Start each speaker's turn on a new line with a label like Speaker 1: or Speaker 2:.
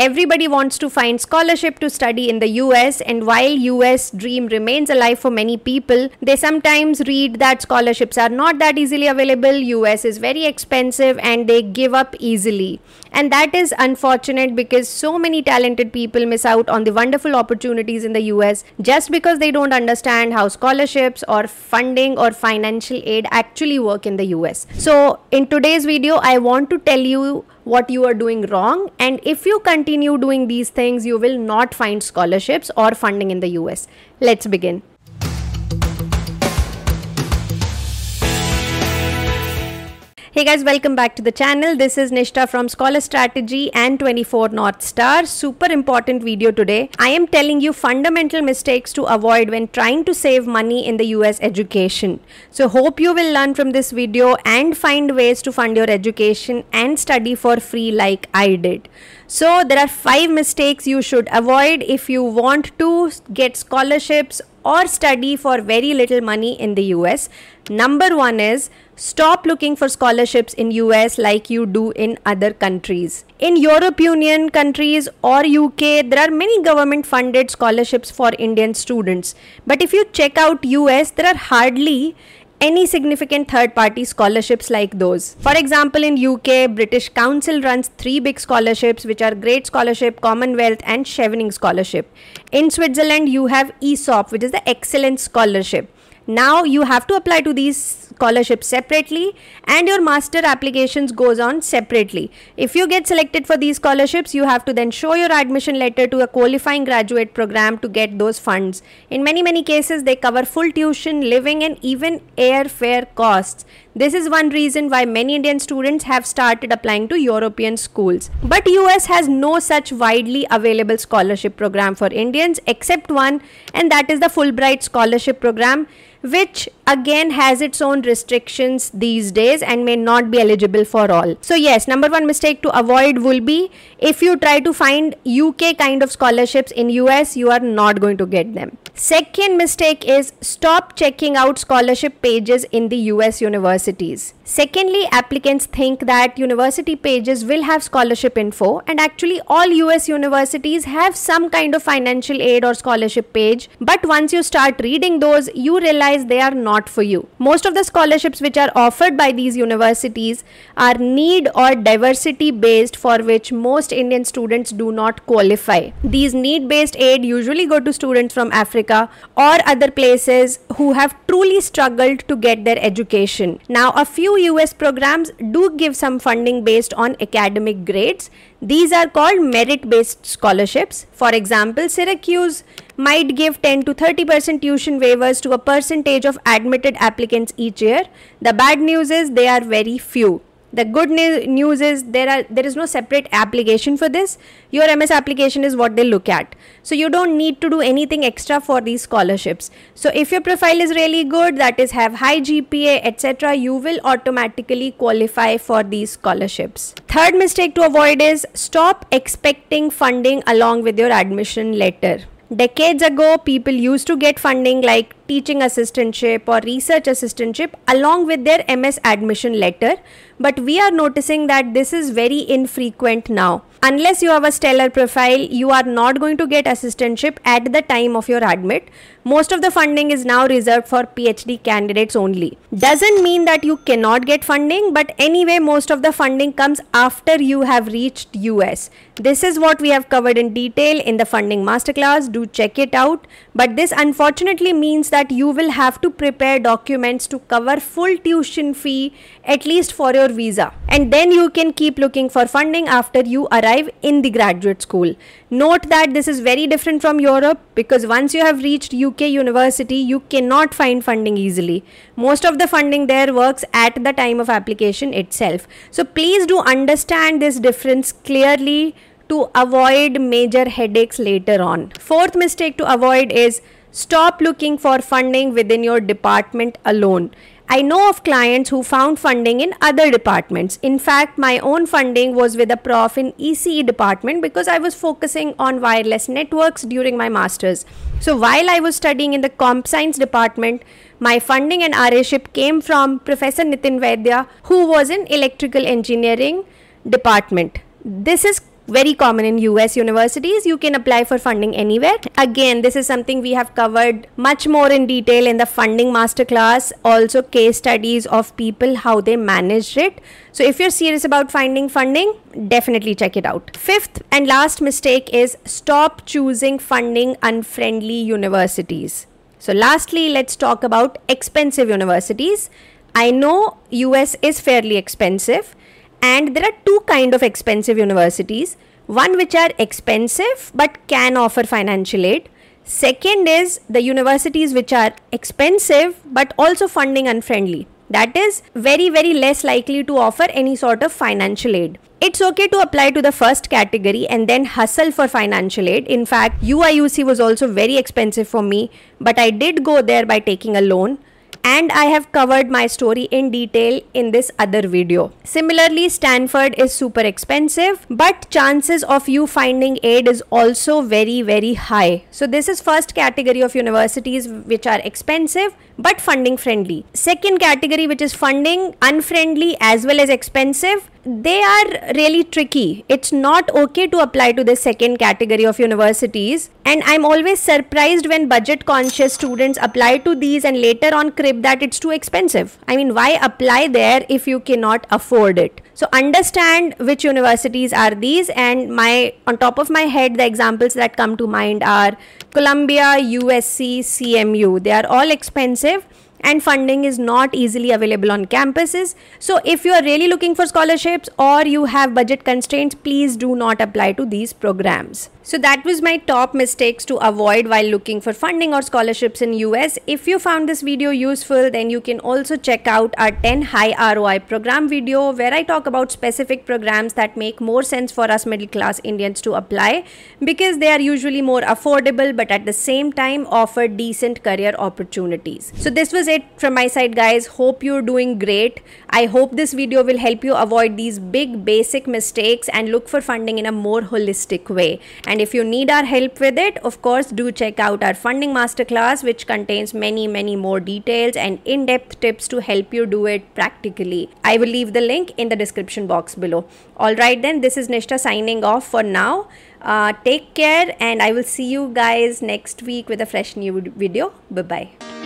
Speaker 1: Everybody wants to find scholarship to study in the US and while US dream remains alive for many people, they sometimes read that scholarships are not that easily available, US is very expensive and they give up easily. And that is unfortunate because so many talented people miss out on the wonderful opportunities in the US just because they don't understand how scholarships or funding or financial aid actually work in the US. So in today's video, I want to tell you what you are doing wrong. And if you continue doing these things, you will not find scholarships or funding in the US. Let's begin. Hey guys, welcome back to the channel. This is Nishta from Scholar Strategy and 24 North Star. Super important video today. I am telling you fundamental mistakes to avoid when trying to save money in the US education. So hope you will learn from this video and find ways to fund your education and study for free like I did. So there are five mistakes you should avoid if you want to get scholarships or study for very little money in the US. Number one is Stop looking for scholarships in US like you do in other countries. In Europe Union countries or UK, there are many government funded scholarships for Indian students. But if you check out US, there are hardly any significant third party scholarships like those. For example, in UK, British Council runs three big scholarships which are Great Scholarship, Commonwealth and Chevening Scholarship. In Switzerland, you have ESOP which is the Excellence Scholarship now you have to apply to these scholarships separately and your master applications goes on separately if you get selected for these scholarships you have to then show your admission letter to a qualifying graduate program to get those funds in many many cases they cover full tuition living and even airfare costs this is one reason why many Indian students have started applying to European schools. But US has no such widely available scholarship program for Indians except one and that is the Fulbright scholarship program which again has its own restrictions these days and may not be eligible for all. So yes, number one mistake to avoid will be if you try to find UK kind of scholarships in US, you are not going to get them. Second mistake is stop checking out scholarship pages in the US universities. Secondly, applicants think that university pages will have scholarship info and actually all US universities have some kind of financial aid or scholarship page. But once you start reading those, you realize they are not not for you. Most of the scholarships which are offered by these universities are need or diversity based for which most Indian students do not qualify. These need based aid usually go to students from Africa or other places who have truly struggled to get their education. Now a few US programs do give some funding based on academic grades. These are called merit based scholarships. For example, Syracuse might give 10 to 30% tuition waivers to a percentage of admitted applicants each year. The bad news is they are very few. The good news is there are there is no separate application for this. Your MS application is what they look at. So you don't need to do anything extra for these scholarships. So if your profile is really good, that is have high GPA, etc., you will automatically qualify for these scholarships. Third mistake to avoid is stop expecting funding along with your admission letter. Decades ago, people used to get funding like teaching assistantship or research assistantship along with their MS admission letter, but we are noticing that this is very infrequent now unless you have a stellar profile you are not going to get assistantship at the time of your admit most of the funding is now reserved for phd candidates only doesn't mean that you cannot get funding but anyway most of the funding comes after you have reached us this is what we have covered in detail in the funding masterclass do check it out but this unfortunately means that you will have to prepare documents to cover full tuition fee at least for your visa and then you can keep looking for funding after you arrive arrive in the graduate school. Note that this is very different from Europe because once you have reached UK university, you cannot find funding easily. Most of the funding there works at the time of application itself. So please do understand this difference clearly to avoid major headaches later on. Fourth mistake to avoid is stop looking for funding within your department alone I know of clients who found funding in other departments. In fact, my own funding was with a prof in ECE department because I was focusing on wireless networks during my masters. So while I was studying in the comp science department, my funding and RAship came from Professor Nitin Vaidya who was in electrical engineering department. This is very common in US universities. You can apply for funding anywhere. Again, this is something we have covered much more in detail in the funding masterclass, also case studies of people, how they managed it. So if you're serious about finding funding, definitely check it out. Fifth and last mistake is stop choosing funding unfriendly universities. So lastly, let's talk about expensive universities. I know US is fairly expensive, and there are two kind of expensive universities one which are expensive but can offer financial aid second is the universities which are expensive but also funding unfriendly that is very very less likely to offer any sort of financial aid it's okay to apply to the first category and then hustle for financial aid in fact uiuc was also very expensive for me but i did go there by taking a loan and I have covered my story in detail in this other video. Similarly, Stanford is super expensive, but chances of you finding aid is also very, very high. So this is first category of universities which are expensive, but funding friendly. Second category, which is funding unfriendly as well as expensive, they are really tricky. It's not okay to apply to the second category of universities. And I'm always surprised when budget conscious students apply to these and later on crib that it's too expensive. I mean, why apply there if you cannot afford it? So understand which universities are these and my on top of my head the examples that come to mind are Columbia, USC, CMU. They are all expensive and funding is not easily available on campuses. So if you are really looking for scholarships or you have budget constraints, please do not apply to these programs. So that was my top mistakes to avoid while looking for funding or scholarships in US. If you found this video useful, then you can also check out our 10 high ROI program video where I talk about specific programs that make more sense for us middle class Indians to apply because they are usually more affordable but at the same time offer decent career opportunities. So this was it from my side guys. Hope you're doing great. I hope this video will help you avoid these big basic mistakes and look for funding in a more holistic way. And and if you need our help with it, of course, do check out our funding masterclass, which contains many, many more details and in depth tips to help you do it practically. I will leave the link in the description box below. Alright, then, this is Nishta signing off for now. Uh, take care, and I will see you guys next week with a fresh new video. Bye bye.